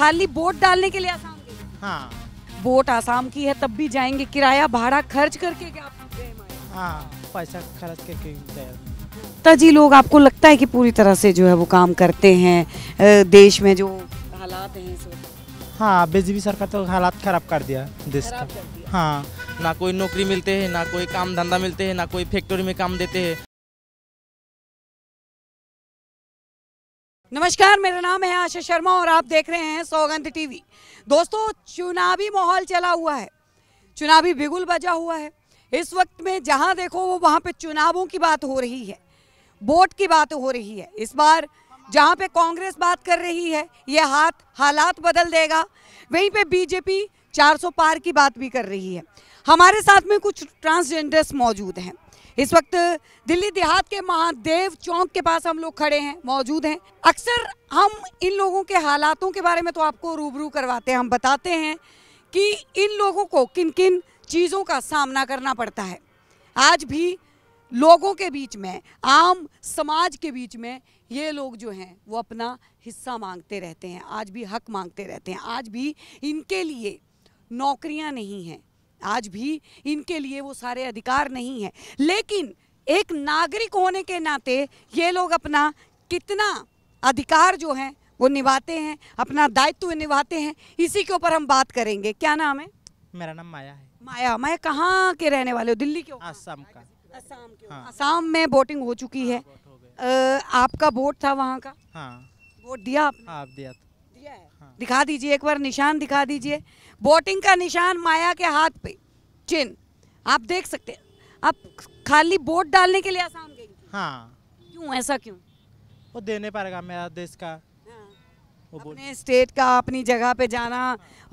खाली वोट डालने के लिए आसाम की हाँ वोट आसाम की है तब भी जाएंगे किराया भाड़ा खर्च करके क्या हाँ। पैसा खर्च करके जी लोग आपको लगता है कि पूरी तरह से जो है वो काम करते हैं देश में जो हालात है हाँ बीजेपी सरकार तो हालात खराब कर दिया देश का हाँ ना कोई नौकरी मिलते हैं ना कोई काम धंधा मिलते हैं ना कोई फैक्ट्री में काम देते हैं नमस्कार मेरा नाम है आशा शर्मा और आप देख रहे हैं सौगंध टीवी दोस्तों चुनावी माहौल चला हुआ है चुनावी बिगुल बजा हुआ है इस वक्त में जहां देखो वो वहां पे चुनावों की बात हो रही है वोट की बात हो रही है इस बार जहां पे कांग्रेस बात कर रही है ये हाथ हालात बदल देगा वहीं पे बीजेपी 400 पार की बात भी कर रही है हमारे साथ में कुछ ट्रांसजेंडर्स मौजूद हैं इस वक्त दिल्ली देहात के महादेव चौक के पास हम लोग खड़े हैं मौजूद हैं अक्सर हम इन लोगों के हालातों के बारे में तो आपको रूबरू करवाते हैं हम बताते हैं कि इन लोगों को किन किन चीज़ों का सामना करना पड़ता है आज भी लोगों के बीच में आम समाज के बीच में ये लोग जो हैं वो अपना हिस्सा मांगते रहते हैं आज भी हक मांगते रहते हैं आज भी इनके लिए नौकरियां नहीं हैं आज भी इनके लिए वो सारे अधिकार नहीं है लेकिन एक नागरिक होने के नाते ये लोग अपना कितना अधिकार जो है वो निभाते हैं अपना दायित्व निभाते हैं इसी के ऊपर हम बात करेंगे क्या नाम है मेरा नाम माया है माया माया कहाँ के रहने वाले हो दिल्ली के आसाम का आसाम के हाँ। आसाम में वोटिंग हो चुकी है आ, हाँ, आपका वोट था वहाँ का हाँ। वोट दिया आपने? हाँ, आप दिया था दिया है हाँ। दिखा दीजिए एक बार निशान दिखा दीजिए बोटिंग का निशान माया के हाथ पे चिन्ह आप देख सकते हैं आप खाली बोट डालने के लिए आसाम गई हाँ क्यों ऐसा क्यों वो देने पाएगा मेरा देश का हाँ। अपने स्टेट का अपनी जगह पे जाना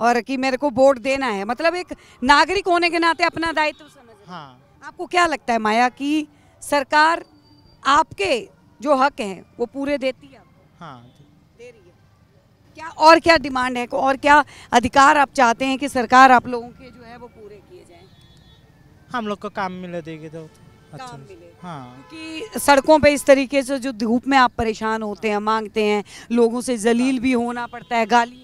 और कि मेरे को वोट देना है मतलब एक नागरिक होने के नाते अपना दायित्व समझ हाँ आपको क्या लगता है माया कि सरकार आपके जो हक हैं वो पूरे देती है आपको हाँ दे रही है क्या और क्या डिमांड है और क्या अधिकार आप चाहते हैं कि सरकार आप लोगों के जो है वो पूरे किए जाएं हम लोग को काम मिले देगी तो अच्छा मिले हाँ क्योंकि सड़कों पे इस तरीके से जो धूप में आप परेशान होते हैं मांगते हैं लोगों से जलील हाँ। भी होना पड़ता है गाली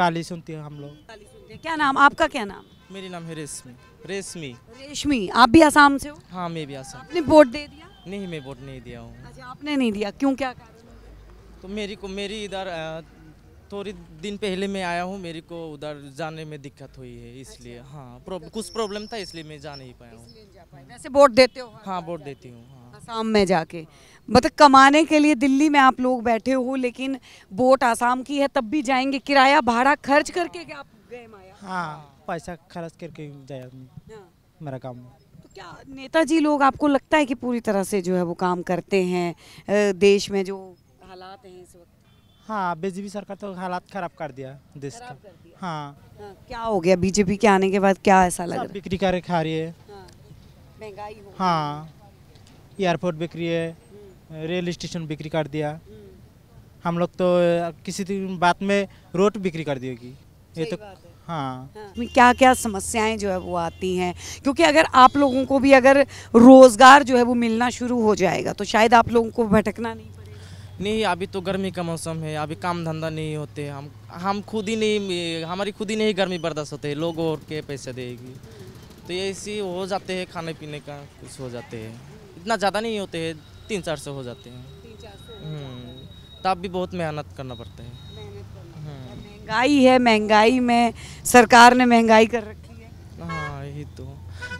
गाली सुनती है हम लोग गाली सुनते हैं क्या नाम आपका क्या नाम मेरी नाम है रेशमी रेशमी रेशमी आप भी आसाम से हो हाँ मैं भी आसाम आपने वोट दे दिया नहीं मैं वोट नहीं दिया हूँ अच्छा आपने नहीं दिया क्यों क्या कारण तो मेरी को मेरी इधर थोड़ी दिन पहले मैं आया हूँ मेरे को उधर जाने में दिक्कत हुई है इसलिए अच्छा। हाँ प्रॉब, कुछ प्रॉब्लम था इसलिए मैं जा नहीं पाया हूँ हाँ। वैसे वोट देते हो हाँ वोट हाँ, देती हूँ हाँ।, हाँ। आसाम में जाके मतलब कमाने के लिए दिल्ली में आप लोग बैठे हो लेकिन वोट आसाम की है तब भी जाएंगे किराया भाड़ा खर्च करके आप गए हाँ पैसा खर्च करके जाए हाँ। मेरा काम तो क्या नेताजी लोग आपको लगता है कि पूरी तरह से जो है वो काम करते हैं देश में जो हालात हैं इस वक्त हाँ बीजेपी सरकार तो हालात खराब कर दिया देश का हाँ।, हाँ क्या हो गया बीजेपी के आने के बाद क्या ऐसा लग रहा बिक्री कर खा रही है हाँ, हाँ एयरपोर्ट बिक्री है हम्म। रेल स्टेशन बिक्री कर दिया हम्म। हम लोग तो किसी दिन बात में रोड बिक्री कर दिएगी ये तो हाँ, हाँ क्या क्या समस्याएं जो है वो आती हैं क्योंकि अगर आप लोगों को भी अगर रोजगार जो है वो मिलना शुरू हो जाएगा तो शायद आप लोगों को भटकना नहीं नहीं अभी तो गर्मी का मौसम है अभी काम धंधा नहीं होते हम हम खुद ही नहीं हमारी खुद ही नहीं गर्मी बर्दाश्त होते लोग और के पैसे देगी तो ये इसी हो जाते हैं खाने पीने का कुछ हो जाते हैं इतना ज़्यादा नहीं होते हैं तीन चार सौ हो जाते हम्म, हैं तब भी बहुत मेहनत करना पड़ता है हम्म। महंगाई है महंगाई में सरकार ने महंगाई कर रखी है हाँ यही तो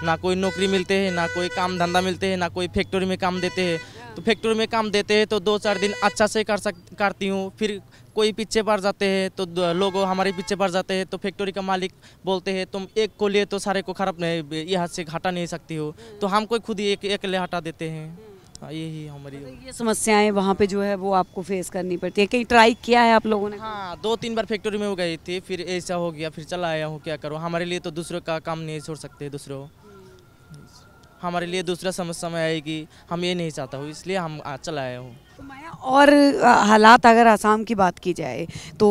ना कोई नौकरी मिलते हैं ना कोई काम धंधा मिलते हैं ना कोई फैक्ट्री में काम देते हैं तो फैक्ट्री में काम देते हैं तो दो चार दिन अच्छा से कर सक करती हूँ फिर कोई पीछे पड़ जाते हैं तो लोग हमारे पीछे पड़ जाते हैं तो फैक्ट्री का मालिक बोलते हैं तुम एक को लिए तो सारे को खराब नहीं यहाँ से हटा नहीं सकती हो तो हम कोई खुद ही एक एक ले हटा देते हैं हाँ, यही हमारी तो ये समस्याएं वहाँ पे जो है वो आपको फेस करनी पड़ती है कहीं ट्राई किया है आप लोगों ने हाँ दो तीन बार फैक्ट्री में गई थी फिर ऐसा हो गया फिर चला आया हूँ क्या करो हमारे लिए तो दूसरों का काम नहीं छोड़ सकते दूसरों हमारे लिए दूसरा समस्या में आएगी हम ये नहीं चाहता हूँ इसलिए हम चला आए हूँ तो और हालात अगर आसाम की बात की जाए तो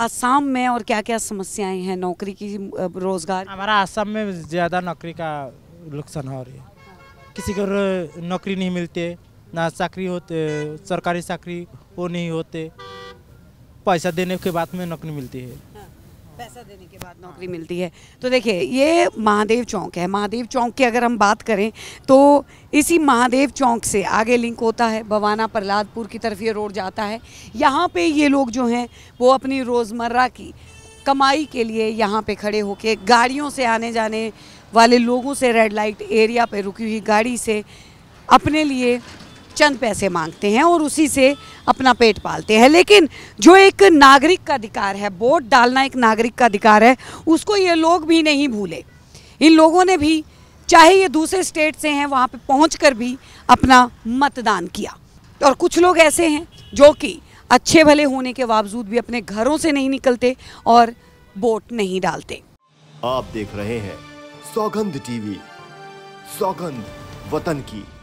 आसाम में और क्या क्या समस्याएं हैं नौकरी की रोज़गार हमारा आसाम में ज़्यादा नौकरी का नुकसान हो रही है किसी को नौकरी नहीं मिलते ना चाकरी होते सरकारी चाकरी वो नहीं होते पैसा देने के बाद में नौकरी मिलती है पैसा देने के बाद नौकरी हाँ। मिलती है तो देखिए ये महादेव चौक है महादेव चौक की अगर हम बात करें तो इसी महादेव चौक से आगे लिंक होता है बवाना प्रहलादपुर की तरफ ये रोड जाता है यहाँ पे ये लोग जो हैं वो अपनी रोज़मर्रा की कमाई के लिए यहाँ पे खड़े होके गाड़ियों से आने जाने वाले लोगों से रेड लाइट एरिया पर रुकी हुई गाड़ी से अपने लिए चंद पैसे मांगते हैं और उसी से अपना पेट पालते हैं लेकिन जो एक नागरिक का अधिकार है वोट डालना एक नागरिक का अधिकार है उसको ये लोग भी नहीं भूले इन लोगों ने भी चाहे ये दूसरे स्टेट से हैं वहाँ पे पहुँच भी अपना मतदान किया और कुछ लोग ऐसे हैं जो कि अच्छे भले होने के बावजूद भी अपने घरों से नहीं निकलते और वोट नहीं डालते आप देख रहे हैं सौगंध टीवी सौगंध वतन की